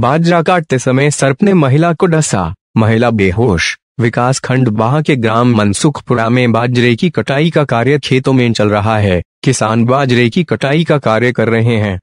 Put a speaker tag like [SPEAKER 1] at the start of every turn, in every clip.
[SPEAKER 1] बाजरा काटते समय सर्प ने महिला को डसा महिला बेहोश विकास खंड बाह के ग्राम मनसुखपुरा में बाजरे की कटाई का कार्य खेतों में चल रहा है किसान बाजरे की कटाई का कार्य कर रहे हैं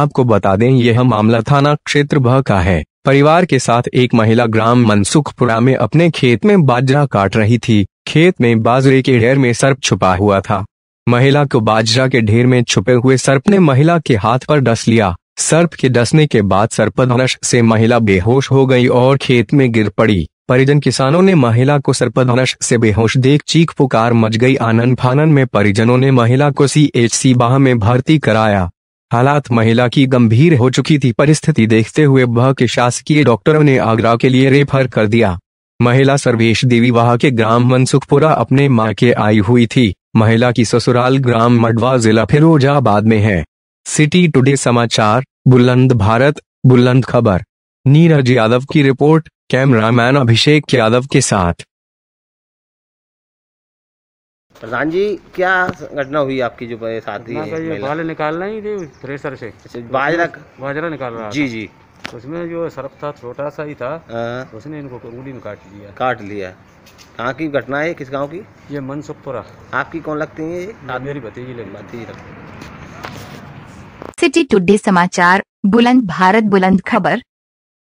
[SPEAKER 1] आपको बता दें यह मामला थाना क्षेत्र भ का है परिवार के साथ एक महिला ग्राम मनसुखपुरा में अपने खेत में बाजरा काट रही थी खेत में बाजरे के ढेर में सर्प छुपा हुआ था महिला को बाजरा के ढेर में छुपे हुए सर्प ने महिला के हाथ पर डस लिया सर्प के डसने के बाद सर्पधनुष से महिला बेहोश हो गई और खेत में गिर पड़ी परिजन किसानों ने महिला को सर्पधनुष से बेहोश देख चीख पुकार मच गई आनंद फानन में परिजनों ने महिला को सी एच सी बाह में भर्ती कराया हालात महिला की गंभीर हो चुकी थी परिस्थिति देखते हुए वह के शासकीय डॉक्टरों ने आगरा के लिए रेफर कर दिया महिला सर्वेश देवी वहा के ग्राम मनसुखपुरा अपने माँ के आई हुई थी महिला की ससुराल ग्राम मडवा जिला फिरोजाबाद में है सिटी टुडे समाचार बुलंद भारत बुलंद खबर नीरज यादव की रिपोर्ट कैमरामैन अभिषेक यादव के साथ
[SPEAKER 2] प्रधान जी क्या घटना हुई आपकी जो साथी तो बाल निकालना ही थी थ्रेसर से अच्छा, बाजरा
[SPEAKER 3] बाजरा निकाल रहा जी जी उसमें जो सर्फ था छोटा सा ही था हाँ। उसने इनको उंगली में काट लिया
[SPEAKER 2] काट लिया कहाँ की घटना है किस गांव की ये मनसुखपुरा आपकी कौन लगती है ये मेरी भतीजी लगती भतीजी लगती सिटी टुडे समाचार बुलंद भारत बुलंद खबर